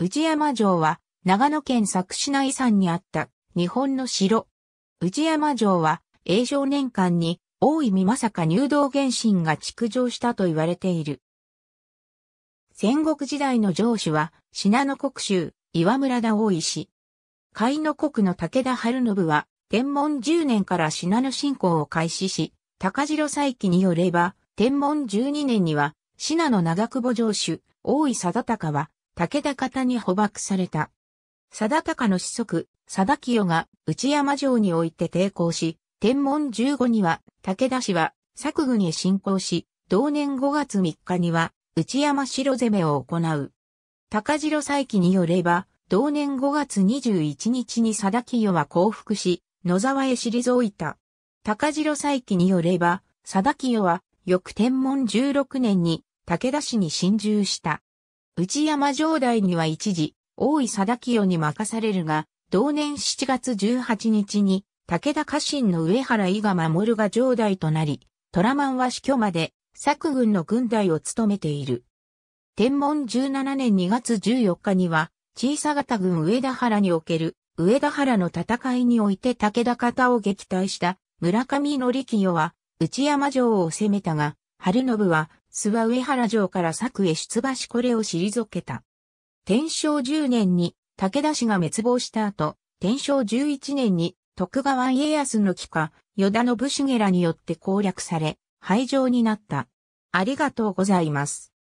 内山城は、長野県佐久市内山にあった日本の城。内山城は、永城年間に、大井美か入道元神が築城したと言われている。戦国時代の城主は、信濃国州、岩村田大石。甲斐の国の武田晴信は、天文10年から信濃信仰を開始し、高城再起によれば、天文12年には、信濃長久保城主、大井貞隆は、武田方に捕獲された。貞高の子息、貞清が内山城において抵抗し、天文15には武田氏は作軍へ侵攻し、同年5月3日には内山城攻めを行う。高城再起によれば、同年5月21日に貞清は降伏し、野沢へ退いた。高城再起によれば、貞清は翌天文16年に武田氏に侵入した。内山城代には一時、大井貞清に任されるが、同年7月18日に、武田家臣の上原伊賀守が城代となり、虎マンは死去まで、作軍の軍代を務めている。天文17年2月14日には、小さ型軍上田原における、上田原の戦いにおいて武田方を撃退した村上則清は、内山城を攻めたが、春信は諏訪上原城から作へ出馬しこれを退けた。天正10年に武田氏が滅亡した後、天正11年に徳川家康の帰化、与田信繁らによって攻略され、廃城になった。ありがとうございます。